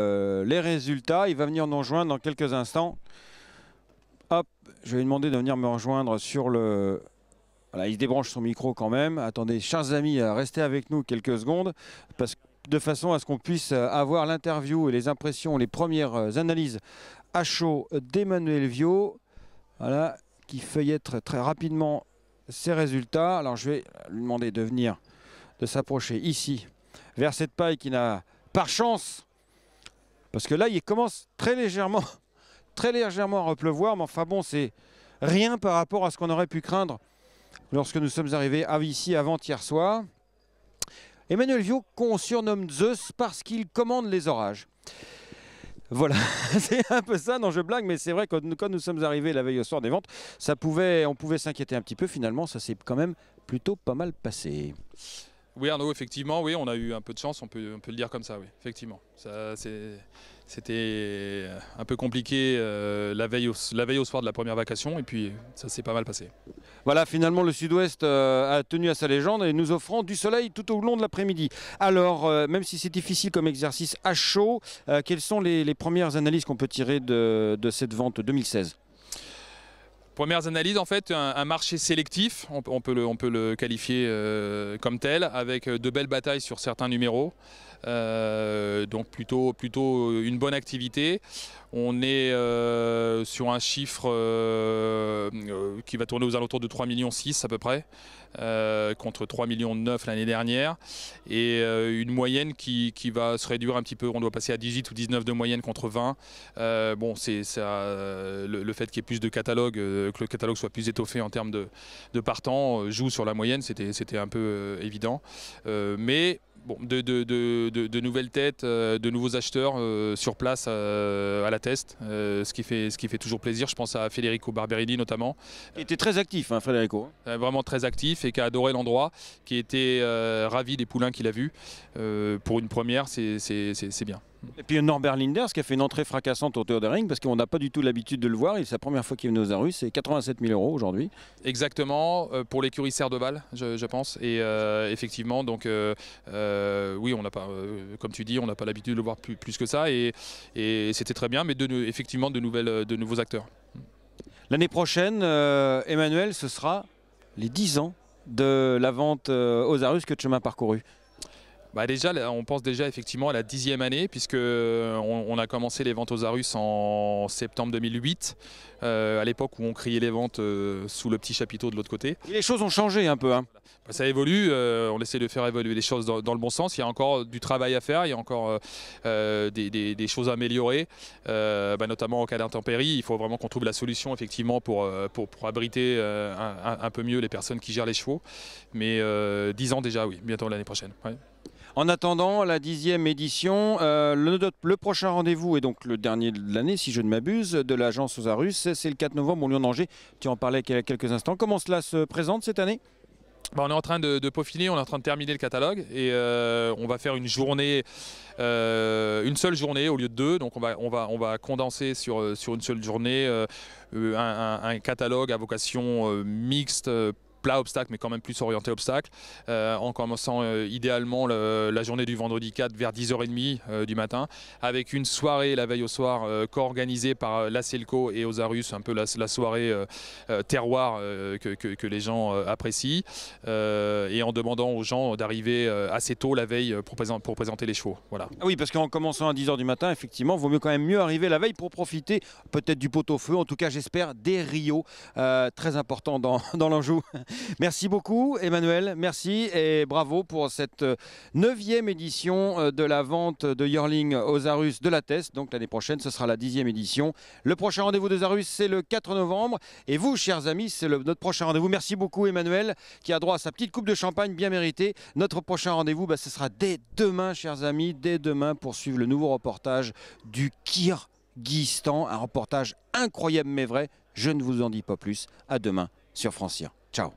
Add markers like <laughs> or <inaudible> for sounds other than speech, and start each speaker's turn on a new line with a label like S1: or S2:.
S1: Euh, les résultats. Il va venir nous rejoindre dans quelques instants. Hop, je vais lui demander de venir me rejoindre sur le... Voilà, il débranche son micro quand même. Attendez, chers amis, euh, restez avec nous quelques secondes, parce de façon à ce qu'on puisse euh, avoir l'interview et les impressions, les premières analyses à chaud d'Emmanuel Vio, voilà, qui feuillette très rapidement ses résultats. Alors je vais lui demander de venir, de s'approcher ici, vers cette paille qui n'a, par chance, parce que là, il commence très légèrement, <laughs> très légèrement à repleuvoir. Mais enfin bon, c'est rien par rapport à ce qu'on aurait pu craindre lorsque nous sommes arrivés ici avant-hier soir. Emmanuel Vio qu'on surnomme Zeus parce qu'il commande les orages. Voilà, <laughs> c'est un peu ça, non je blague, mais c'est vrai que quand nous sommes arrivés la veille au soir des ventes, ça pouvait, on pouvait s'inquiéter un petit peu, finalement ça s'est quand même plutôt pas mal passé.
S2: Oui, Arnaud, effectivement, oui, on a eu un peu de chance, on peut, on peut le dire comme ça, oui, effectivement. C'était euh, un peu compliqué euh, la, veille au, la veille au soir de la première vacation, et puis ça s'est pas mal passé. Voilà, finalement, le Sud-Ouest euh, a tenu à sa légende et nous offrant
S1: du soleil tout au long de l'après-midi. Alors, même si c'est difficile comme exercice à chaud, quelles sont les, premières analyses qu'on peut tirer de cette vente 2016
S2: Premières analyses, en fait, un, marché sélectif, on, peut le, qualifier euh, comme tel, avec euh, de belles batailles sur certains numéros. Euh, donc plutôt, plutôt une bonne activité. On est sur un chiffre qui va tourner aux alentours de 3,6 millions à peu près, euh, contre 3,9 millions l'année dernière, et euh, une moyenne qui, va se réduire un petit peu, on doit passer à 18 ou 19 de moyenne contre 20. Euh, bon, c'est le, le, fait qu'il y ait plus de catalogues, que le catalogue soit plus étoffé en termes de, de partants, joue sur la moyenne, c'était un peu évident. mais bon, de, nouvelles têtes, euh, de nouveaux acheteurs euh, sur place euh, à la test, ce, qui fait, ce qui fait toujours plaisir. Je pense à Federico Barberini notamment. Il était très actif, hein, Federico. Hein. vraiment très actif et qui a adoré l'endroit, qui était ravi des poulains qu'il a vus. pour une première, c'est bien. Et puis
S1: Norbert Linders qui a fait une entrée fracassante au Tour parce qu'on n'a pas du tout l'habitude de le voir. C'est la première fois qu'il est aux Arus. C'est
S2: 87 000 euros aujourd'hui. Exactement, euh, pour l'écurie Serdeval, je, je pense. Et euh, effectivement, donc euh, oui, on n'a pas, comme tu dis, on n'a pas l'habitude de le voir plus, que ça. Et, c'était très bien, mais effectivement, de, nouvelles, de nouveaux acteurs.
S1: L'année prochaine, Emmanuel, ce sera les 10 ans de la vente aux Arus que de chemin parcouru.
S2: Bah, déjà, on pense déjà effectivement à la dixième année, puisque euh, on, a commencé les ventes aux Arus en septembre 2008, euh, à l'époque où on criait les ventes euh, sous le petit chapiteau de l'autre côté. les choses ont changé un peu. Hein. Bah, ça évolue, on essaie de faire évoluer les choses dans, le bon sens. Il y a encore du travail à faire, il y a encore des, choses à améliorer, bah, notamment en cas d'intempéries. Il faut vraiment qu'on trouve la solution effectivement pour, pour, abriter un, peu mieux les personnes qui gèrent les chevaux. Mais dix ans déjà, oui, bientôt l'année prochaine.
S1: En attendant la dixième édition, euh, le, prochain rendez-vous est donc le dernier de l'année, si je ne m'abuse, de l'agence Osarus. c'est le 4 novembre au lyon d'Angers. Tu en parlais il y a quelques instants. Comment cela se présente cette année
S2: bah, on est en train de, peaufiner, on est en train de terminer le catalogue et euh, on va faire une journée, euh, une seule journée au lieu de deux. Donc on va, on va, on va condenser sur, sur une seule journée un, catalogue à vocation mixte plat obstacle, mais quand même plus orienté obstacle, euh, en commençant euh, idéalement la journée du vendredi 4 vers 10h30 euh, du matin, avec une soirée la veille au soir co-organisée par la selco et Osarus, un peu la, soirée terroir que, les gens apprécient, et en demandant aux gens d'arriver assez tôt la veille pour, présenter les chevaux. Voilà.
S1: Ah oui, parce qu'en commençant à 10h du matin, effectivement, vaut mieux quand même mieux arriver la veille pour profiter peut-être du pot-au-feu, en tout cas j'espère des rios très important dans, <laughs> dans l'Anjou. Merci beaucoup, Emmanuel. Merci et bravo pour cette 9e euh, édition euh, de la vente de Yearling aux Arus de la Teste. Donc l'année prochaine, ce sera la dixième édition. Le prochain rendez-vous des Arus, c'est le 4 novembre. Et vous, chers amis, c'est notre prochain rendez-vous. Merci beaucoup, Emmanuel, qui a droit à sa petite coupe de champagne bien méritée. Notre prochain rendez-vous, bah, ce sera dès demain, chers amis, dès demain pour suivre le nouveau reportage du Kir. un reportage incroyable mais vrai. Je ne vous en dis pas plus. À demain sur Francia. Ciao.